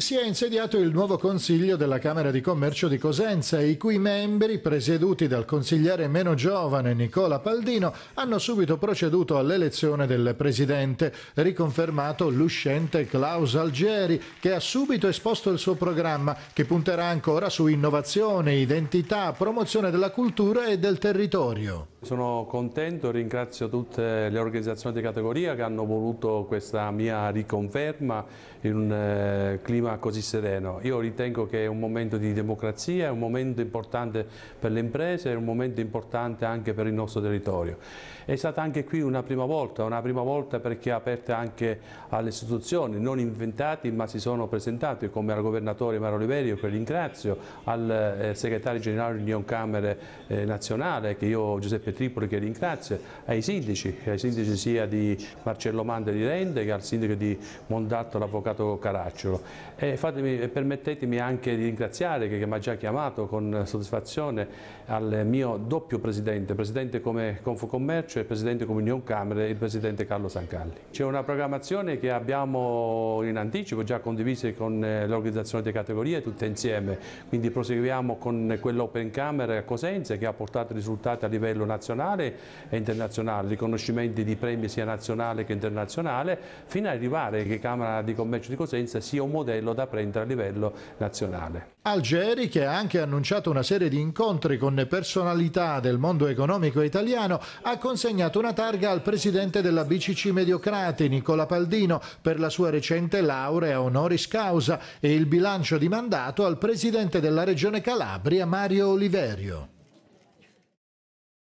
si è insediato il nuovo Consiglio della Camera di Commercio di Cosenza, i cui membri, presieduti dal consigliere meno giovane Nicola Paldino, hanno subito proceduto all'elezione del presidente, riconfermato l'uscente Klaus Algeri, che ha subito esposto il suo programma, che punterà ancora su innovazione, identità, promozione della cultura e del territorio. Sono contento, e ringrazio tutte le organizzazioni di categoria che hanno voluto questa mia riconferma in un eh, clima così sereno. Io ritengo che è un momento di democrazia, è un momento importante per le imprese, è un momento importante anche per il nostro territorio. È stata anche qui una prima volta, una prima volta perché è aperta anche alle istituzioni, non inventati ma si sono presentati come al governatore Mario Oliverio che ringrazio, al eh, segretario generale dell'Union Camere eh, Nazionale che io Giuseppe e Tripoli che ringrazio, ai sindaci, ai sindaci sia di Marcello Manda di Rende che al sindaco di Mondatto l'avvocato Caracciolo. E fatemi, permettetemi anche di ringraziare che, che mi ha già chiamato con soddisfazione al mio doppio presidente, presidente come Confcommercio e presidente come Union Camere, il presidente Carlo Sancalli. C'è una programmazione che abbiamo in anticipo già condivisa con eh, l'organizzazione delle categorie tutte insieme, quindi proseguiamo con quell'Open Camera a Cosenza che ha portato risultati a livello nazionale nazionale e internazionale, riconoscimenti di premi sia nazionale che internazionale, fino ad arrivare che Camera di Commercio di Cosenza sia un modello da prendere a livello nazionale. Algeri che ha anche annunciato una serie di incontri con personalità del mondo economico italiano ha consegnato una targa al presidente della BCC Mediocrati Nicola Paldino per la sua recente laurea honoris causa e il bilancio di mandato al presidente della regione Calabria Mario Oliverio.